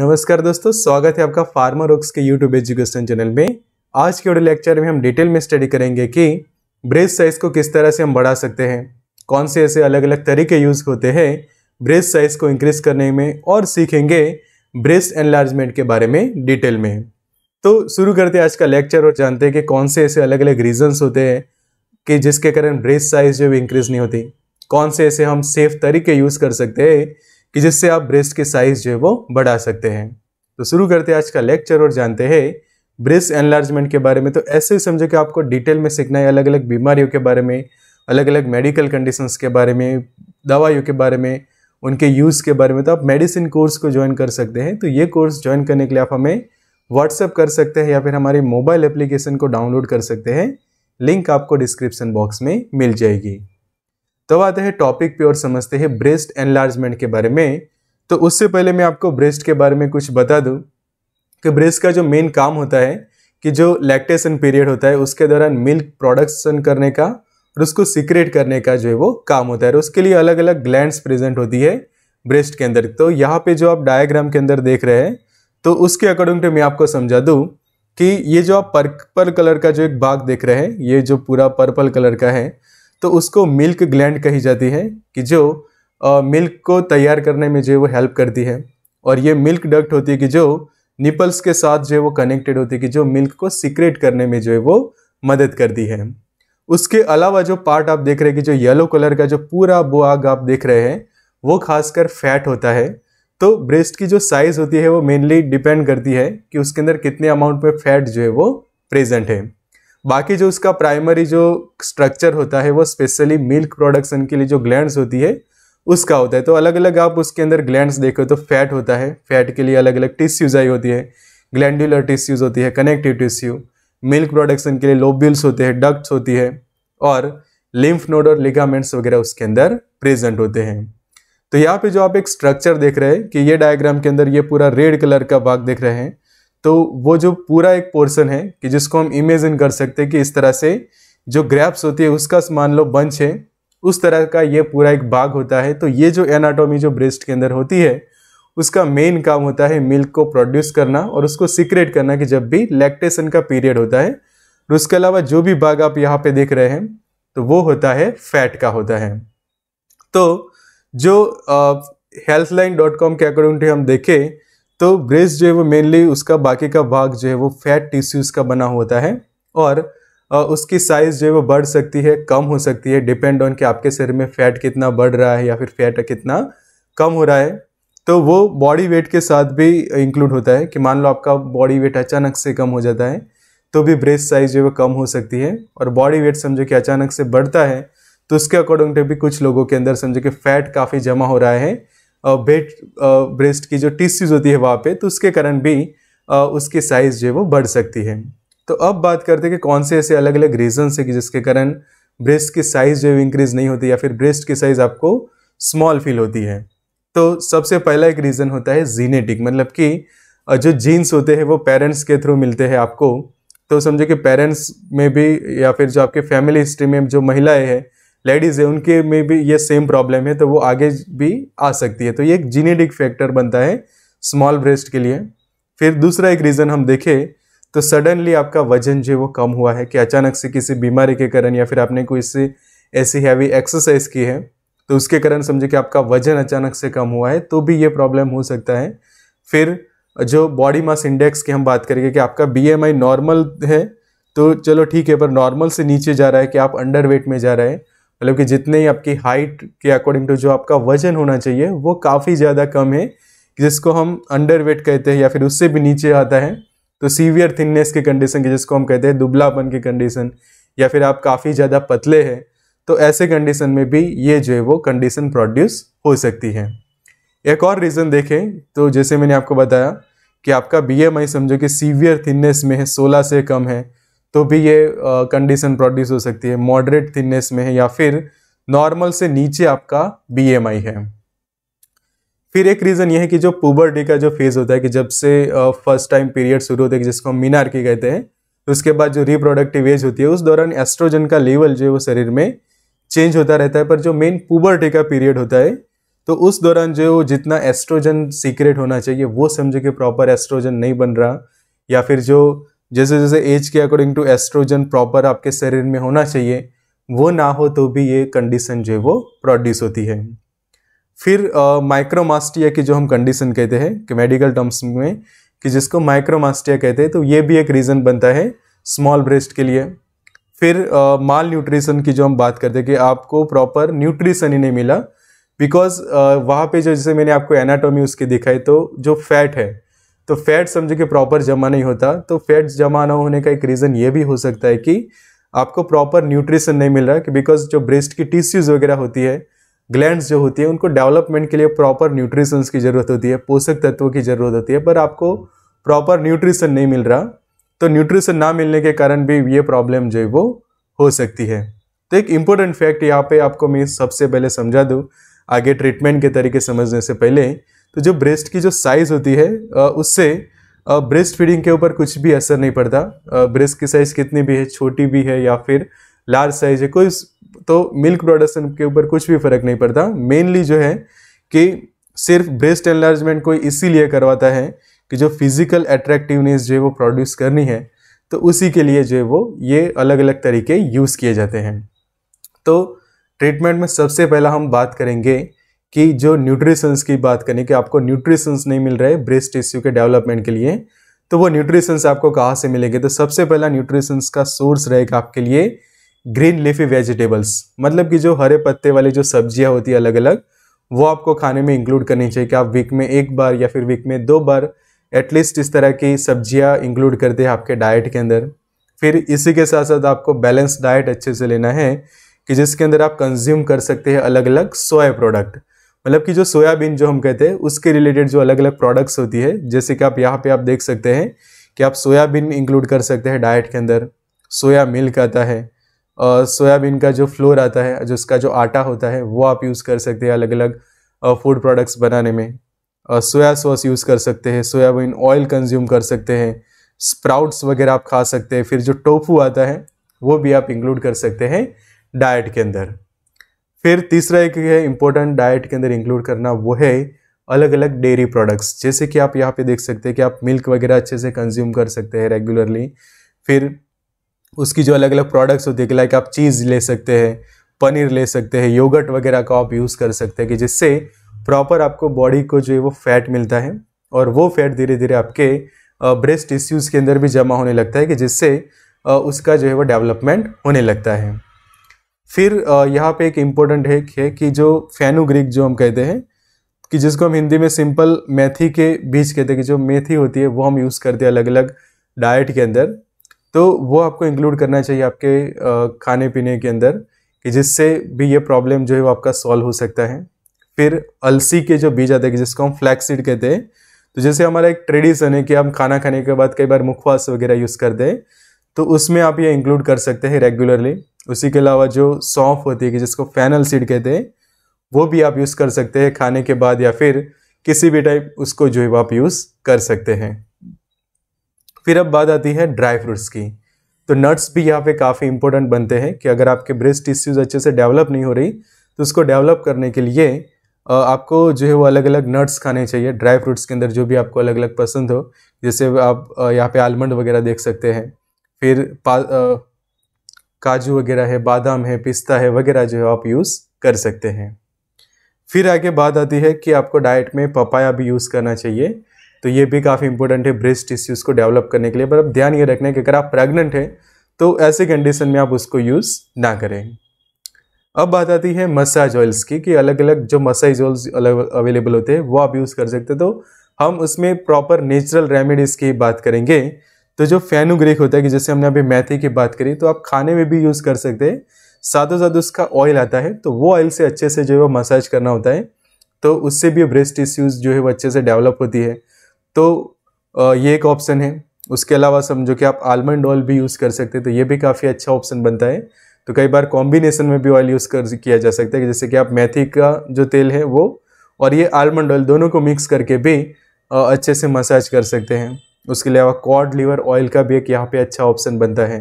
नमस्कार दोस्तों स्वागत है आपका फार्मर ओक्स के यूट्यूब एजुकेशन चैनल में आज के लेक्चर में हम डिटेल में स्टडी करेंगे कि ब्रेस साइज को किस तरह से हम बढ़ा सकते हैं कौन से ऐसे अलग अलग तरीके यूज होते हैं ब्रेस साइज को इंक्रीज करने में और सीखेंगे ब्रेस एनलार्जमेंट के बारे में डिटेल में तो शुरू करते हैं आज का लेक्चर और जानते हैं कि कौन से ऐसे अलग अलग रीजन्स होते हैं कि जिसके कारण ब्रेस्ट साइज जो इंक्रीज नहीं होती कौन से ऐसे हम सेफ तरीके यूज़ कर सकते हैं कि जिससे आप ब्रेस्ट के साइज जो है वो बढ़ा सकते हैं तो शुरू करते हैं आज का लेक्चर और जानते हैं ब्रेस्ट एनलार्जमेंट के बारे में तो ऐसे ही समझो कि आपको डिटेल में सीखना है अलग अलग बीमारियों के बारे में अलग अलग मेडिकल कंडीशंस के बारे में दवाइयों के बारे में उनके यूज़ के बारे में तो आप मेडिसिन कोर्स को ज्वाइन कर सकते हैं तो ये कोर्स ज्वाइन करने के लिए आप हमें व्हाट्सअप कर सकते हैं या फिर हमारे मोबाइल एप्लीकेशन को डाउनलोड कर सकते हैं लिंक आपको डिस्क्रिप्सन बॉक्स में मिल जाएगी तो आते हैं टॉपिक पे और समझते हैं ब्रेस्ट एनलार्जमेंट के बारे में तो उससे पहले मैं आपको ब्रेस्ट के बारे में कुछ बता दूँ कि ब्रेस्ट का जो मेन काम होता है कि जो लैक्टेशन पीरियड होता है उसके दौरान मिल्क प्रोडक्शन करने का और उसको सिक्रेट करने का जो है वो काम होता है और उसके लिए अलग अलग ग्लैंड प्रेजेंट होती है ब्रेस्ट के अंदर तो यहाँ पे जो आप डायग्राम के अंदर देख रहे हैं तो उसके अकॉर्डिंग टू मैं आपको समझा दूँ कि ये जो आप पर्पल कलर का जो एक भाग देख रहे हैं ये जो पूरा पर्पल कलर का है तो उसको मिल्क ग्लैंड कही जाती है कि जो मिल्क को तैयार करने में जो वो हेल्प करती है और ये मिल्क डक्ट होती है कि जो निपल्स के साथ जो है वो कनेक्टेड होती है कि जो मिल्क को सीक्रेट करने में जो है वो मदद करती है उसके अलावा जो पार्ट आप देख रहे हैं कि जो येलो कलर का जो पूरा बुआग आप देख रहे हैं वो खासकर फैट होता है तो ब्रेस्ट की जो साइज़ होती है वो मेनली डिपेंड करती है कि उसके अंदर कितने अमाउंट में फैट जो है वो प्रेजेंट है बाकी जो उसका प्राइमरी जो स्ट्रक्चर होता है वो स्पेशली मिल्क प्रोडक्शन के लिए जो ग्लैंड्स होती है उसका होता है तो अलग अलग आप उसके अंदर ग्लैंड्स देखो तो फैट होता है फैट के लिए अलग अलग टिश्यूज आई होती है ग्लैंडुलर टिश्यूज होती है कनेक्टिव टिश्यू मिल्क प्रोडक्शन के लिए लोब्यूल्स होते हैं डक्ट्स होती है और लिम्फ नोड और लिगामेंट्स वगैरह उसके अंदर प्रेजेंट होते हैं तो यहाँ पे जो आप एक स्ट्रक्चर देख रहे हैं कि ये डायग्राम के अंदर ये पूरा रेड कलर का भाग देख रहे हैं तो वो जो पूरा एक पोर्सन है कि जिसको हम इमेजिन कर सकते हैं कि इस तरह से जो ग्रैप्स होती है उसका मान लो बंच है उस तरह का ये पूरा एक भाग होता है तो ये जो एनाटोमी जो ब्रेस्ट के अंदर होती है उसका मेन काम होता है मिल्क को प्रोड्यूस करना और उसको सिक्रेट करना कि जब भी लैक्टेशन का पीरियड होता है और उसके अलावा जो भी भाग आप यहाँ पे देख रहे हैं तो वो होता है फैट का होता है तो जो हेल्थलाइन डॉट कॉम के अकॉर्डिंग हम देखें तो ग्रेस जो है वो मेनली उसका बाकी का भाग जो है वो फैट टिश्यूज़ का बना होता है और उसकी साइज़ जो है वो बढ़ सकती है कम हो सकती है डिपेंड ऑन कि आपके शरीर में फ़ैट कितना बढ़ रहा है या फिर फैट कितना कम हो रहा है तो वो बॉडी वेट के साथ भी इंक्लूड होता है कि मान लो आपका बॉडी वेट अचानक से कम हो जाता है तो भी ब्रेस्ट साइज़ जो है वो कम हो सकती है और बॉडी वेट समझो कि अचानक से बढ़ता है तो उसके अकॉर्डिंग टू भी कुछ लोगों के अंदर समझो कि फ़ैट काफ़ी जमा हो रहा है बेट ब्रेस्ट की जो टिश्यूज होती है वहाँ पे तो उसके कारण भी उसकी साइज़ जो है वो बढ़ सकती है तो अब बात करते हैं कि कौन से ऐसे अलग अलग रीजन्स है कि जिसके कारण ब्रेस्ट की साइज़ जो है इंक्रीज़ नहीं होती या फिर ब्रेस्ट की साइज़ आपको स्मॉल फील होती है तो सबसे पहला एक रीज़न होता है जीनेटिक मतलब कि जो जीन्स होते हैं वो पेरेंट्स के थ्रू मिलते हैं आपको तो समझो कि पेरेंट्स में भी या फिर जो आपके फैमिली हिस्ट्री में जो महिलाएं हैं लेडीज़ है उनके में भी ये सेम प्रॉब्लम है तो वो आगे भी आ सकती है तो ये एक जीनेटिक फैक्टर बनता है स्मॉल ब्रेस्ट के लिए फिर दूसरा एक रीज़न हम देखें तो सडनली आपका वजन जो है वो कम हुआ है कि अचानक से किसी बीमारी के कारण या फिर आपने कोई से ऐसी हैवी एक्सरसाइज की है तो उसके कारण समझे कि आपका वजन अचानक से कम हुआ है तो भी ये प्रॉब्लम हो सकता है फिर जो बॉडी मास इंडेक्स की हम बात करेंगे कि आपका बीएमआई नॉर्मल है तो चलो ठीक है पर नॉर्मल से नीचे जा रहा है कि आप अंडर वेट में जा रहे हैं मतलब कि जितने ही आपकी हाइट के अकॉर्डिंग टू जो आपका वजन होना चाहिए वो काफ़ी ज़्यादा कम है जिसको हम अंडर वेट कहते हैं या फिर उससे भी नीचे आता है तो सीवियर थिननेस के कंडीशन की जिसको हम कहते हैं दुबलापन की कंडीशन या फिर आप काफ़ी ज़्यादा पतले हैं तो ऐसे कंडीशन में भी ये जो है वो कंडीशन प्रोड्यूस हो सकती है एक और रीज़न देखें तो जैसे मैंने आपको बताया कि आपका बी समझो कि सीवियर थिननेस में है सोलह से कम है तो भी ये कंडीशन प्रोड्यूस हो सकती है मॉडरेट थिननेस में है या फिर नॉर्मल से नीचे आपका बीएमआई है फिर एक रीज़न यह है कि जो पुबर्टी का जो फेज़ होता है कि जब से फर्स्ट टाइम पीरियड शुरू होता है जिसको हम मीनार की कहते हैं तो उसके बाद जो रिप्रोडक्टिव एज होती है उस दौरान एस्ट्रोजन का लेवल जो है वो शरीर में चेंज होता रहता है पर जो मेन पुबर्टी का पीरियड होता है तो उस दौरान जो जितना एस्ट्रोजन सीक्रेट होना चाहिए वो समझे कि प्रॉपर एस्ट्रोजन नहीं बन रहा या फिर जो जैसे जैसे एज के अकॉर्डिंग टू एस्ट्रोजन प्रॉपर आपके शरीर में होना चाहिए वो ना हो तो भी ये कंडीशन जो है वो प्रोड्यूस होती है फिर माइक्रोमास्टिया की जो हम कंडीशन कहते हैं कि मेडिकल टर्म्स में कि जिसको माइक्रोमास्टिया कहते हैं तो ये भी एक रीज़न बनता है स्मॉल ब्रेस्ट के लिए फिर माल uh, न्यूट्रिशन की जो हम बात करते हैं कि आपको प्रॉपर न्यूट्रिशन ही नहीं मिला बिकॉज uh, वहाँ पे जो जैसे मैंने आपको एनाटॉमी उसकी दिखाई तो जो फैट है तो फैट समझो कि प्रॉपर जमा नहीं होता तो फैट्स जमा ना होने का एक रीज़न ये भी हो सकता है कि आपको प्रॉपर न्यूट्रिशन नहीं मिल रहा है बिकॉज जो ब्रेस्ट की टिश्यूज़ वगैरह होती है ग्लैंड्स जो होती है उनको डेवलपमेंट के लिए प्रॉपर न्यूट्रिशंस की ज़रूरत होती है पोषक तत्वों की ज़रूरत होती है पर आपको प्रॉपर न्यूट्रिशन नहीं मिल रहा तो न्यूट्रिशन ना मिलने के कारण भी ये प्रॉब्लम जो है वो हो सकती है तो एक इम्पोर्टेंट फैक्ट यहाँ पे आपको मैं सबसे पहले समझा दूँ आगे ट्रीटमेंट के तरीके समझने से पहले तो जो ब्रेस्ट की जो साइज़ होती है उससे ब्रेस्ट फीडिंग के ऊपर कुछ भी असर नहीं पड़ता ब्रेस्ट की साइज़ कितनी भी है छोटी भी है या फिर लार्ज साइज है कोई तो मिल्क प्रोडक्शन के ऊपर कुछ भी फर्क नहीं पड़ता मेनली जो है कि सिर्फ ब्रेस्ट एनलार्जमेंट कोई इसीलिए करवाता है कि जो फिज़िकल अट्रैक्टिवनेस जो है वो प्रोड्यूस करनी है तो उसी के लिए जो है वो ये अलग अलग तरीके यूज़ किए जाते हैं तो ट्रीटमेंट में सबसे पहला हम बात करेंगे कि जो न्यूट्रिशंस की बात करें कि आपको न्यूट्रिशंस नहीं मिल रहे ब्रेस्ट टिश्यू के डेवलपमेंट के लिए तो वो न्यूट्रिशंस आपको कहाँ से मिलेंगे तो सबसे पहला न्यूट्रिशंस का सोर्स रहेगा आपके लिए ग्रीन लिफी वेजिटेबल्स मतलब कि जो हरे पत्ते वाली जो सब्जियाँ होती है अलग अलग वो आपको खाने में इंक्लूड करनी चाहिए कि आप वीक में एक बार या फिर वीक में दो बार एटलीस्ट इस तरह की सब्जियाँ इंक्लूड करते हैं आपके डाइट के अंदर फिर इसी के साथ साथ आपको बैलेंस डाइट अच्छे से लेना है कि जिसके अंदर आप कंज्यूम कर सकते हैं अलग अलग सोया प्रोडक्ट मतलब कि जो सोयाबीन जो हम कहते हैं उसके रिलेटेड जो अलग अलग प्रोडक्ट्स होती है जैसे कि आप यहाँ पे आप देख सकते हैं कि आप सोयाबीन इंक्लूड कर सकते हैं डाइट के अंदर सोया मिल्क आता है और सोयाबीन का जो फ्लोर आता है जो उसका जो आटा होता है वो आप यूज़ कर सकते हैं अलग अलग फूड प्रोडक्ट्स बनाने में सोया सॉस यूज़ कर सकते हैं सोयाबीन ऑयल कंज्यूम कर सकते हैं स्प्राउट्स वगैरह आप खा सकते हैं फिर जो टोफू आता है वो भी आप इंक्लूड कर सकते हैं डाइट के अंदर फिर तीसरा एक है इम्पोर्टेंट डाइट के अंदर इंक्लूड करना वो है अलग अलग डेयरी प्रोडक्ट्स जैसे कि आप यहाँ पे देख सकते हैं कि आप मिल्क वगैरह अच्छे से कंज्यूम कर सकते हैं रेगुलरली फिर उसकी जो अलग अलग प्रोडक्ट्स होती है लाइक आप चीज़ ले सकते हैं पनीर ले सकते हैं योगर्ट वगैरह का आप यूज़ कर सकते हैं कि जिससे प्रॉपर आपको बॉडी को जो है वो फैट मिलता है और वो फैट धीरे धीरे आपके ब्रेस्ट टिश्यूज़ के अंदर भी जमा होने लगता है कि जिससे उसका जो है वो डेवलपमेंट होने लगता है फिर यहाँ पे एक इम्पोर्टेंट है है कि जो फैनुग्रिक जो हम कहते हैं कि जिसको हम हिंदी में सिंपल मेथी के बीज कहते हैं कि जो मेथी होती है वो हम यूज़ करते हैं अलग अलग डाइट के अंदर तो वो आपको इंक्लूड करना चाहिए आपके खाने पीने के अंदर कि जिससे भी ये प्रॉब्लम जो है वो आपका सॉल्व हो सकता है फिर अलसी के जो बीज आते हैं जिसको हम फ्लैक्सीड कहते हैं तो जैसे हमारा एक ट्रेडिशन है कि हम खाना खाने के बाद कई बार मुखवास वगैरह यूज़ करते हैं तो उसमें आप ये इंक्लूड कर सकते हैं रेगुलरली उसी के अलावा जो सौंफ होती है कि जिसको फैनल सीड कहते हैं वो भी आप यूज़ कर सकते हैं खाने के बाद या फिर किसी भी टाइप उसको जो है आप यूज़ कर सकते हैं फिर अब बात आती है ड्राई फ्रूट्स की तो नट्स भी यहाँ पे काफ़ी इंपॉर्टेंट बनते हैं कि अगर आपके ब्रेस्ट टिश्यूज़ अच्छे से डेवलप नहीं हो रही तो उसको डेवलप करने के लिए आपको जो है वो अलग अलग नट्स खाने चाहिए ड्राई फ्रूट्स के अंदर जो भी आपको अलग अलग पसंद हो जैसे आप यहाँ पे आलमंड वगैरह देख सकते हैं फिर काजू वगैरह है बादाम है पिस्ता है वगैरह जो है आप यूज़ कर सकते हैं फिर आगे बात आती है कि आपको डाइट में पपाया भी यूज़ करना चाहिए तो ये भी काफ़ी इंपॉर्टेंट है ब्रेस्ट टिश्यूज़ को डेवलप करने के लिए पर अब ध्यान ये रखना है कि अगर आप प्रेग्नेंट हैं तो ऐसे कंडीशन में आप उसको यूज़ ना करें अब बात आती है मसाज ऑयल्स की कि अलग अलग जो मसाज ऑयल्स अवेलेबल होते हैं वो आप यूज़ कर सकते तो हम उसमें प्रॉपर नेचुरल रेमेडीज़ की बात करेंगे तो जो फैनुग्रेक होता है कि जैसे हमने अभी मैथी की बात करी तो आप खाने में भी यूज़ कर सकते हैं साथों साथ उसका ऑयल आता है तो वो ऑयल से अच्छे से जो है वो मसाज करना होता है तो उससे भी ब्रेस्ट इश्यूज़ जो है वो अच्छे से डेवलप होती है तो ये एक ऑप्शन है उसके अलावा समझो कि आप आलमंड ऑयल भी यूज़ कर सकते हैं तो ये भी काफ़ी अच्छा ऑप्शन बनता है तो कई बार कॉम्बिनेशन में भी ऑयल यूज़ कर किया जा सकता है जैसे कि आप मेथी का जो तेल है वो और ये आलमंड ऑयल दोनों को मिक्स करके भी अच्छे से मसाज कर सकते हैं उसके अलावा कॉड लीवर ऑयल का भी एक यहाँ पे अच्छा ऑप्शन बनता है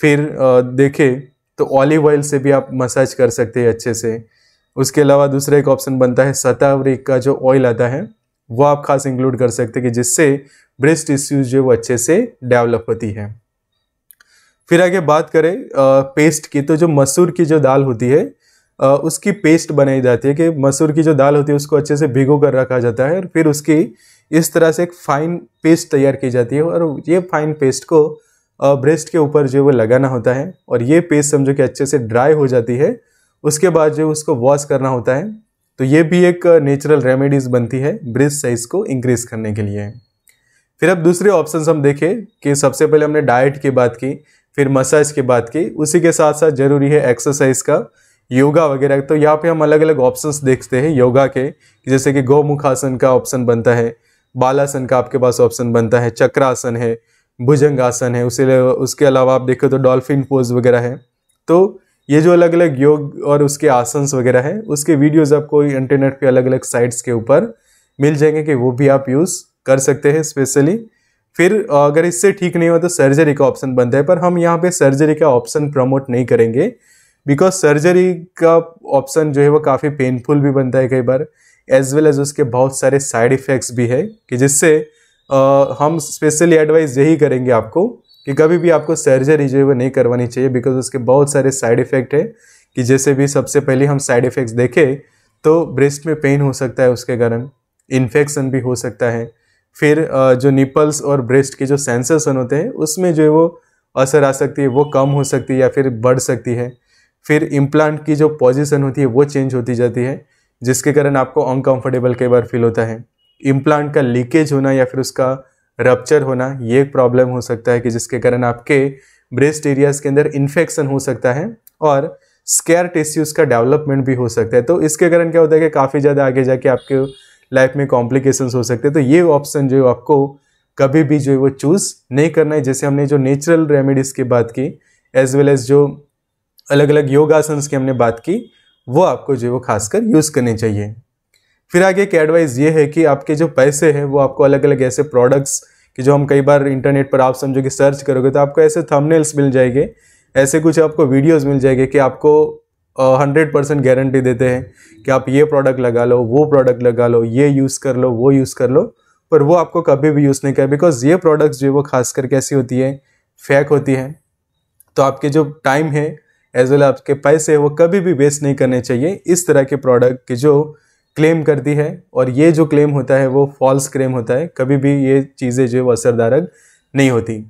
फिर देखें तो ऑलिव ऑयल से भी आप मसाज कर सकते हैं अच्छे से उसके अलावा दूसरा एक ऑप्शन बनता है सतावरी का जो ऑयल आता है वो आप खास इंक्लूड कर सकते हैं कि जिससे ब्रेस्ट इश्यूज जो वो अच्छे से डेवलप होती है फिर आगे बात करें पेस्ट की तो जो मसूर की जो दाल होती है उसकी पेस्ट बनाई जाती है कि मसूर की जो दाल होती है उसको अच्छे से भिगो कर रखा जाता है और फिर उसकी इस तरह से एक फाइन पेस्ट तैयार की जाती है और ये फाइन पेस्ट को ब्रेस्ट के ऊपर जो है वो लगाना होता है और ये पेस्ट समझो कि अच्छे से ड्राई हो जाती है उसके बाद जो उसको वॉश करना होता है तो ये भी एक नेचुरल रेमेडीज़ बनती है ब्रेस्ट साइज़ को इंक्रीज़ करने के लिए फिर अब दूसरे ऑप्शन हम देखें कि सबसे पहले हमने डाइट की बात की फिर मसाज की बात की उसी के साथ साथ ज़रूरी है एक्सरसाइज का योगा वगैरह तो यहाँ पे हम अलग अलग ऑप्शंस देखते हैं योगा के जैसे कि गौमुखासन का ऑप्शन बनता है बालासन का आपके पास ऑप्शन बनता है चक्रासन है भुजंगासन है उसे उसके अलावा आप देखो तो डॉल्फिन पोज वगैरह है तो ये जो अलग अलग योग और उसके आसन्स वगैरह है उसके वीडियोज़ आपको इंटरनेट पे अलग अलग साइट्स के ऊपर मिल जाएंगे कि वो भी आप यूज़ कर सकते हैं स्पेशली फिर अगर इससे ठीक नहीं हुआ तो सर्जरी का ऑप्शन बनता है पर हम यहाँ पे सर्जरी का ऑप्शन प्रमोट नहीं करेंगे बिकॉज सर्जरी का ऑप्शन जो है वो काफ़ी पेनफुल भी बनता है कई बार एज वेल एज उसके बहुत सारे साइड इफ़ेक्ट्स भी है कि जिससे हम स्पेशली एडवाइस यही करेंगे आपको कि कभी भी आपको सर्जरी जो है वो नहीं करवानी चाहिए बिकॉज उसके बहुत सारे साइड इफ़ेक्ट है कि जैसे भी सबसे पहले हम साइड इफ़ेक्ट्स देखें तो ब्रेस्ट में पेन हो सकता है उसके कारण इन्फेक्शन भी हो सकता है फिर जो निपल्स और ब्रेस्ट के जो सेंसर्सन होते हैं उसमें जो है वो असर आ सकती है वो कम हो सकती है या फिर बढ़ सकती है फिर इम्प्लांट की जो पोजीशन होती है वो चेंज होती जाती है जिसके कारण आपको अनकम्फर्टेबल कई बार फील होता है इम्प्लांट का लीकेज होना या फिर उसका रप्चर होना ये एक प्रॉब्लम हो सकता है कि जिसके कारण आपके ब्रेस्ट एरियाज़ के अंदर इन्फेक्शन हो सकता है और स्केयर टिश्यूज़ का डेवलपमेंट भी हो सकता है तो इसके कारण क्या होता है कि काफ़ी ज़्यादा आगे जाके आपके लाइफ में कॉम्प्लिकेशंस हो सकते हैं तो ये ऑप्शन जो है आपको कभी भी जो है वो चूज़ नहीं करना है जैसे हमने जो नेचुरल रेमेडीज़ की बात की एज वेल एज़ जो अलग अलग योगासन की हमने बात की वो आपको जो है वो खासकर यूज़ करने चाहिए फिर आगे एक एडवाइस ये है कि आपके जो पैसे हैं वो आपको अलग अलग ऐसे प्रोडक्ट्स कि जो हम कई बार इंटरनेट पर आप समझो कि सर्च करोगे तो आपको ऐसे थंबनेल्स मिल जाएंगे ऐसे कुछ आपको वीडियोस मिल जाएंगे कि आपको हंड्रेड परसेंट गारंटी देते हैं कि आप ये प्रोडक्ट लगा लो वो प्रोडक्ट लगा लो ये यूज़ कर लो वो यूज़ कर लो पर वो आपको कभी भी यूज़ नहीं करें बिकॉज ये प्रोडक्ट्स जो है वो खास कर कैसी होती है फेक होती है तो आपके जो टाइम है एज वेल आपके पैसे वो कभी भी वेस्ट नहीं करने चाहिए इस तरह के प्रोडक्ट की जो क्लेम करती है और ये जो क्लेम होता है वो फॉल्स क्लेम होता है कभी भी ये चीज़ें जो असरदारक नहीं होती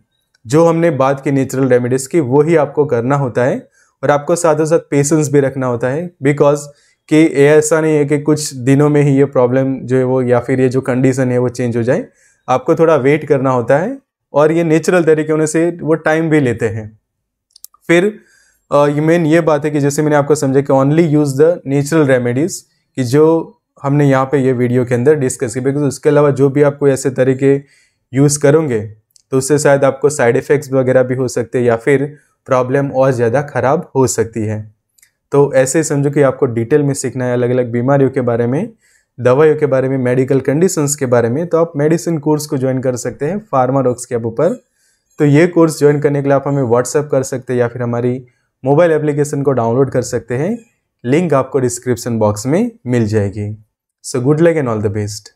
जो हमने बात की नेचुरल रेमेडीज़ की वो ही आपको करना होता है और आपको साथ साथ पेशेंस भी रखना होता है बिकॉज कि ऐसा नहीं है कि कुछ दिनों में ही ये प्रॉब्लम जो है वो या फिर ये जो कंडीशन है वो चेंज हो जाए आपको थोड़ा वेट करना होता है और ये नेचुरल तरीके होने से वो टाइम भी लेते हैं फिर ये मेन ये बात है कि जैसे मैंने आपको समझा कि only use the natural remedies कि जो हमने यहाँ पे ये वीडियो के अंदर डिस्कस की बिकॉज उसके अलावा जो भी आपको ऐसे तरीके यूज़ करोगे तो उससे शायद आपको साइड इफ़ेक्ट्स वगैरह भी हो सकते हैं या फिर प्रॉब्लम और ज़्यादा ख़राब हो सकती है तो ऐसे समझो कि आपको डिटेल में सीखना है अलग अलग बीमारियों के बारे में दवाइयों के बारे में मेडिकल कंडीशंस के बारे में तो आप मेडिसिन कोर्स को ज्वाइन कर सकते हैं फार्मा रॉक्स के ऊपर तो ये कोर्स ज्वाइन करने के लिए आप हमें व्हाट्सअप कर सकते हैं या फिर हमारी मोबाइल एप्लीकेशन को डाउनलोड कर सकते हैं लिंक आपको डिस्क्रिप्शन बॉक्स में मिल जाएगी so good luck and all the best